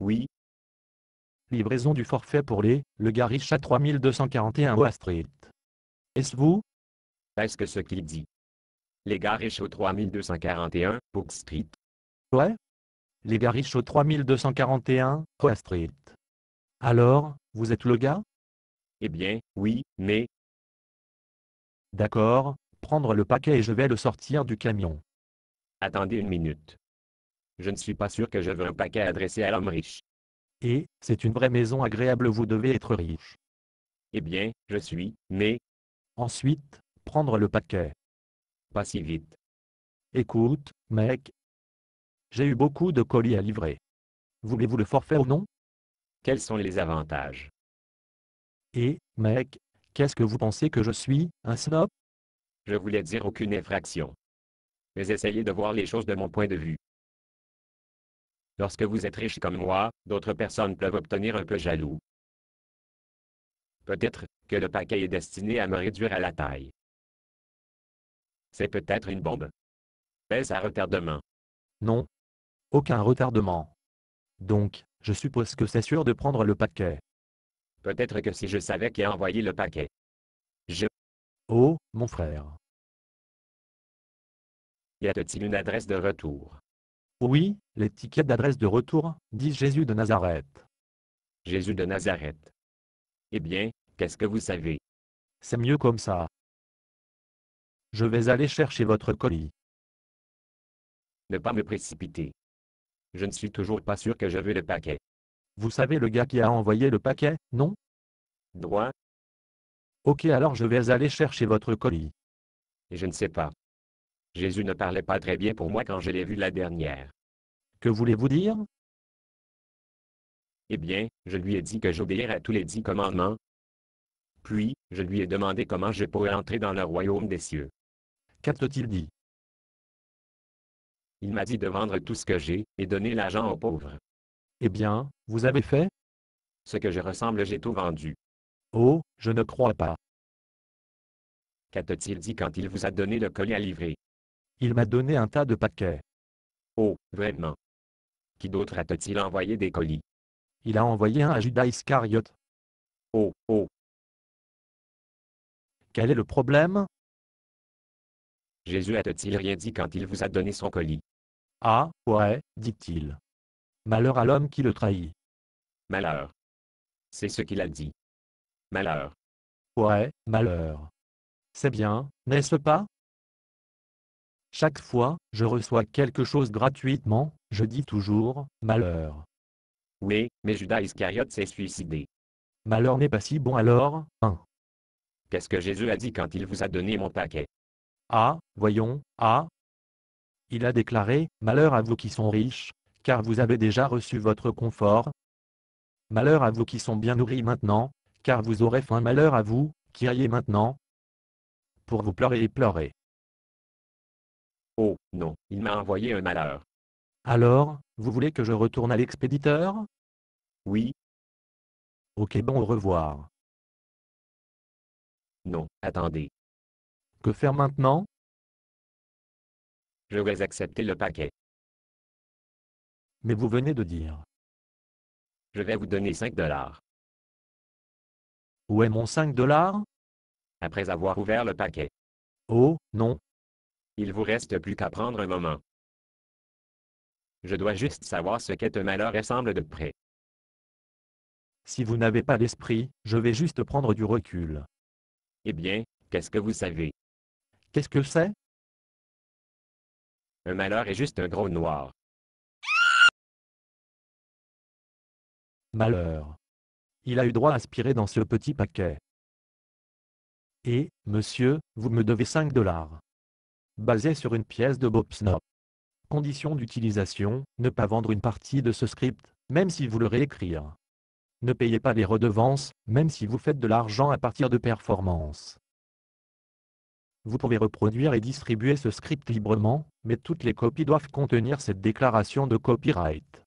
Oui. Livraison du forfait pour les, le Garish à 3241 Wall Street. Est-ce vous? Est-ce que ce qu'il dit? Les riches au 3241 Oak Street. Ouais. Les riches au 3241 Oa Street. Alors, vous êtes le gars? Eh bien, oui, mais... D'accord, prendre le paquet et je vais le sortir du camion. Attendez une minute. Je ne suis pas sûr que je veux un paquet adressé à l'homme riche. Et, c'est une vraie maison agréable, vous devez être riche. Eh bien, je suis, mais... Ensuite, prendre le paquet. Pas si vite. Écoute, mec. J'ai eu beaucoup de colis à livrer. Voulez-vous le forfait ou non Quels sont les avantages Et, mec, qu'est-ce que vous pensez que je suis, un snob Je voulais dire aucune infraction. Mais essayez de voir les choses de mon point de vue. Lorsque vous êtes riche comme moi, d'autres personnes peuvent obtenir un peu jaloux. Peut-être que le paquet est destiné à me réduire à la taille. C'est peut-être une bombe. Est-ce à retardement. Non. Aucun retardement. Donc, je suppose que c'est sûr de prendre le paquet. Peut-être que si je savais qui a envoyé le paquet. Je... Oh, mon frère. Y a-t-il une adresse de retour oui, l'étiquette d'adresse de retour, dit Jésus de Nazareth. Jésus de Nazareth. Eh bien, qu'est-ce que vous savez C'est mieux comme ça. Je vais aller chercher votre colis. Ne pas me précipiter. Je ne suis toujours pas sûr que je veux le paquet. Vous savez le gars qui a envoyé le paquet, non Droit. Ok alors je vais aller chercher votre colis. Et je ne sais pas. Jésus ne parlait pas très bien pour moi quand je l'ai vu la dernière. Que voulez-vous dire? Eh bien, je lui ai dit que j'obéirais à tous les dix commandements. Puis, je lui ai demandé comment je pourrais entrer dans le royaume des cieux. Qu'a-t-il dit? Il m'a dit de vendre tout ce que j'ai, et donner l'argent aux pauvres. Eh bien, vous avez fait? Ce que je ressemble, j'ai tout vendu. Oh, je ne crois pas. Qu'a-t-il dit quand il vous a donné le collier à livrer? Il m'a donné un tas de paquets. Oh, vraiment. Qui d'autre a-t-il envoyé des colis Il a envoyé un à Judas Iscariot. Oh, oh. Quel est le problème Jésus a-t-il rien dit quand il vous a donné son colis Ah, ouais, dit-il. Malheur à l'homme qui le trahit. Malheur. C'est ce qu'il a dit. Malheur. Ouais, malheur. C'est bien, n'est-ce pas chaque fois, je reçois quelque chose gratuitement, je dis toujours, malheur. Oui, mais Judas Iscariote s'est suicidé. Malheur n'est pas si bon alors, hein. Qu'est-ce que Jésus a dit quand il vous a donné mon paquet Ah, voyons, ah. Il a déclaré, malheur à vous qui sont riches, car vous avez déjà reçu votre confort. Malheur à vous qui sont bien nourris maintenant, car vous aurez faim. Malheur à vous, qui aillez maintenant. Pour vous pleurer et pleurer. Oh, non, il m'a envoyé un malheur. Alors, vous voulez que je retourne à l'expéditeur Oui. Ok, bon, au revoir. Non, attendez. Que faire maintenant Je vais accepter le paquet. Mais vous venez de dire. Je vais vous donner 5 dollars. Où est mon 5 dollars Après avoir ouvert le paquet. Oh, non, il vous reste plus qu'à prendre un moment. Je dois juste savoir ce qu'est un malheur et semble de près. Si vous n'avez pas d'esprit, je vais juste prendre du recul. Eh bien, qu'est-ce que vous savez Qu'est-ce que c'est Un malheur est juste un gros noir. Malheur. Il a eu droit à aspirer dans ce petit paquet. Et, monsieur, vous me devez 5 dollars basé sur une pièce de Bob Snop. Condition d'utilisation, ne pas vendre une partie de ce script, même si vous le réécrire. Ne payez pas les redevances, même si vous faites de l'argent à partir de performances. Vous pouvez reproduire et distribuer ce script librement, mais toutes les copies doivent contenir cette déclaration de copyright.